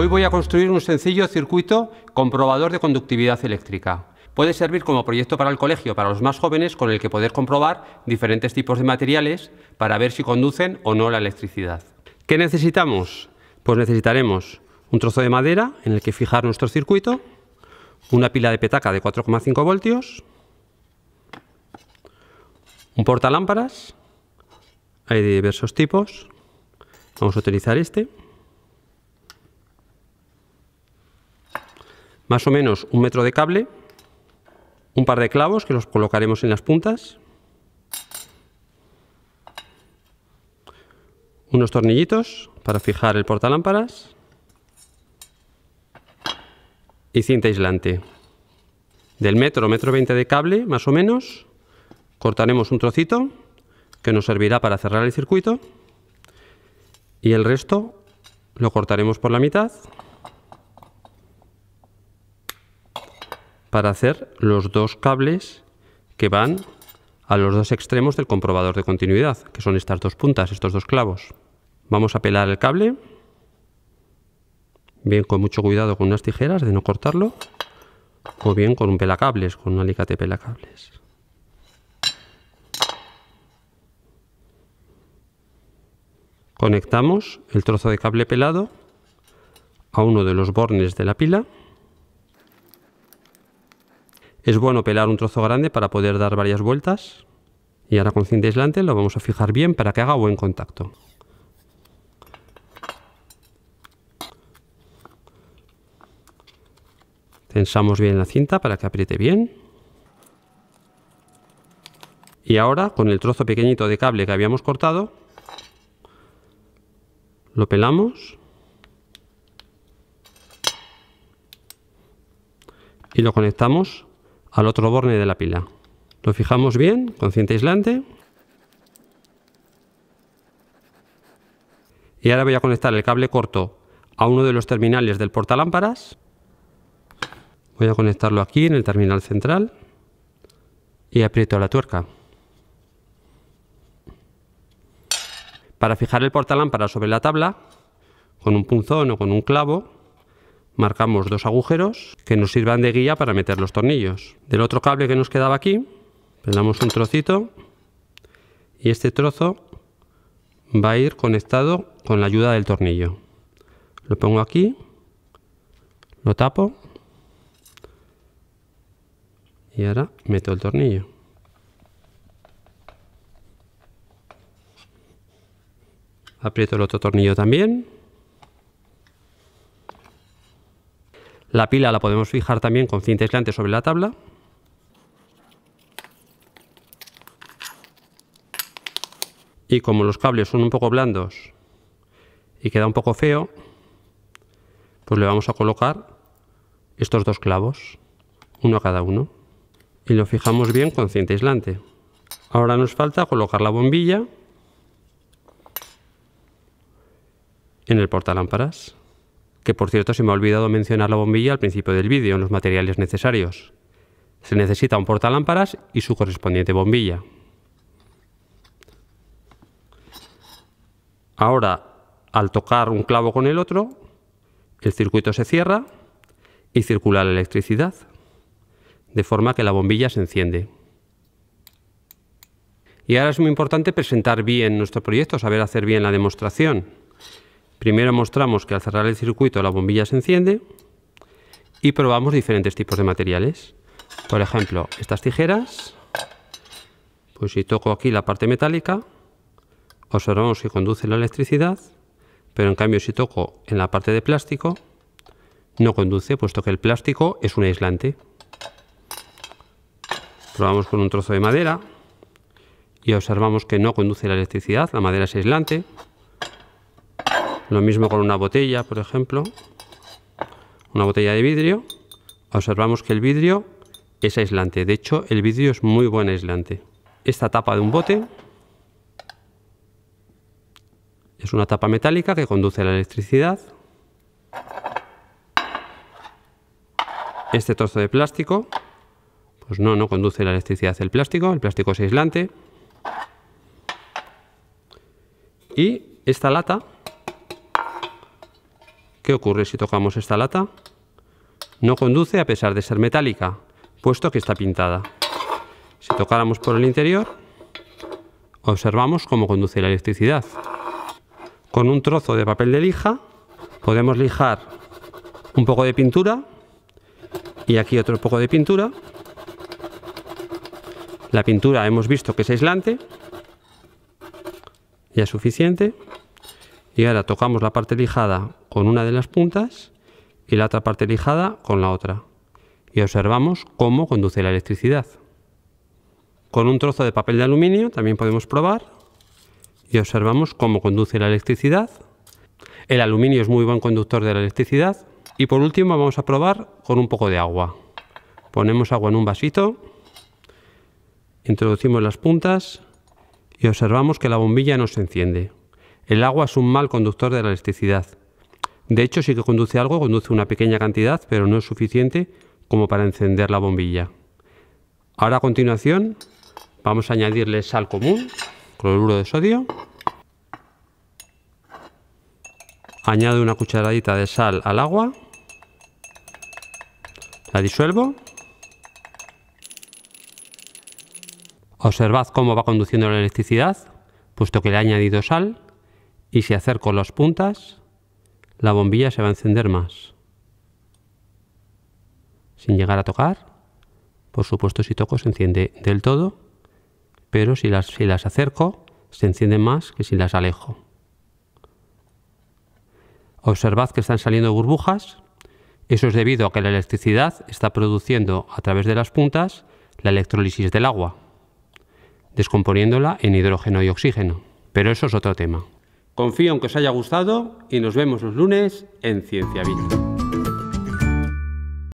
Hoy voy a construir un sencillo circuito comprobador de conductividad eléctrica. Puede servir como proyecto para el colegio, para los más jóvenes, con el que poder comprobar diferentes tipos de materiales para ver si conducen o no la electricidad. ¿Qué necesitamos? Pues necesitaremos un trozo de madera en el que fijar nuestro circuito, una pila de petaca de 4,5 voltios, un portalámparas, hay de diversos tipos, vamos a utilizar este, más o menos un metro de cable, un par de clavos que los colocaremos en las puntas, unos tornillitos para fijar el portalámparas y cinta aislante. Del metro, metro veinte de cable, más o menos, cortaremos un trocito que nos servirá para cerrar el circuito y el resto lo cortaremos por la mitad para hacer los dos cables que van a los dos extremos del comprobador de continuidad, que son estas dos puntas, estos dos clavos. Vamos a pelar el cable, bien con mucho cuidado con unas tijeras de no cortarlo, o bien con un pelacables, con un alicate pelacables. Conectamos el trozo de cable pelado a uno de los bornes de la pila es bueno pelar un trozo grande para poder dar varias vueltas. Y ahora con cinta aislante lo vamos a fijar bien para que haga buen contacto. Tensamos bien la cinta para que apriete bien. Y ahora, con el trozo pequeñito de cable que habíamos cortado, lo pelamos y lo conectamos al otro borne de la pila. Lo fijamos bien con cinta e aislante. Y ahora voy a conectar el cable corto a uno de los terminales del portalámparas. Voy a conectarlo aquí en el terminal central y aprieto la tuerca. Para fijar el lámpara sobre la tabla, con un punzón o con un clavo, marcamos dos agujeros que nos sirvan de guía para meter los tornillos. Del otro cable que nos quedaba aquí, pelamos un trocito y este trozo va a ir conectado con la ayuda del tornillo. Lo pongo aquí, lo tapo y ahora meto el tornillo. Aprieto el otro tornillo también La pila la podemos fijar también con cinta aislante sobre la tabla. Y como los cables son un poco blandos y queda un poco feo, pues le vamos a colocar estos dos clavos, uno a cada uno. Y lo fijamos bien con cinta aislante. Ahora nos falta colocar la bombilla en el portalámparas que por cierto se me ha olvidado mencionar la bombilla al principio del vídeo en los materiales necesarios. Se necesita un portalámparas y su correspondiente bombilla. Ahora, al tocar un clavo con el otro, el circuito se cierra y circula la electricidad, de forma que la bombilla se enciende. Y ahora es muy importante presentar bien nuestro proyecto, saber hacer bien la demostración. Primero mostramos que al cerrar el circuito la bombilla se enciende y probamos diferentes tipos de materiales. Por ejemplo, estas tijeras, pues si toco aquí la parte metálica, observamos que conduce la electricidad, pero en cambio si toco en la parte de plástico, no conduce, puesto que el plástico es un aislante. Probamos con un trozo de madera y observamos que no conduce la electricidad, la madera es aislante. Lo mismo con una botella, por ejemplo. Una botella de vidrio. Observamos que el vidrio es aislante. De hecho, el vidrio es muy buen aislante. Esta tapa de un bote es una tapa metálica que conduce la electricidad. Este trozo de plástico, pues no, no conduce la electricidad el plástico, el plástico es aislante. Y esta lata ¿Qué ocurre si tocamos esta lata? No conduce a pesar de ser metálica, puesto que está pintada. Si tocáramos por el interior, observamos cómo conduce la electricidad. Con un trozo de papel de lija podemos lijar un poco de pintura y aquí otro poco de pintura. La pintura hemos visto que es aislante, ya es suficiente y ahora tocamos la parte lijada con una de las puntas y la otra parte lijada con la otra y observamos cómo conduce la electricidad. Con un trozo de papel de aluminio también podemos probar y observamos cómo conduce la electricidad. El aluminio es muy buen conductor de la electricidad. Y por último vamos a probar con un poco de agua. Ponemos agua en un vasito, introducimos las puntas y observamos que la bombilla no se enciende. El agua es un mal conductor de la electricidad. De hecho, sí que conduce algo, conduce una pequeña cantidad, pero no es suficiente como para encender la bombilla. Ahora a continuación vamos a añadirle sal común, cloruro de sodio. Añado una cucharadita de sal al agua. La disuelvo. Observad cómo va conduciendo la electricidad, puesto que le he añadido sal y si acerco las puntas, la bombilla se va a encender más. Sin llegar a tocar, por supuesto si toco se enciende del todo, pero si las, si las acerco se enciende más que si las alejo. Observad que están saliendo burbujas, eso es debido a que la electricidad está produciendo a través de las puntas la electrólisis del agua, descomponiéndola en hidrógeno y oxígeno, pero eso es otro tema. Confío en que os haya gustado y nos vemos los lunes en Ciencia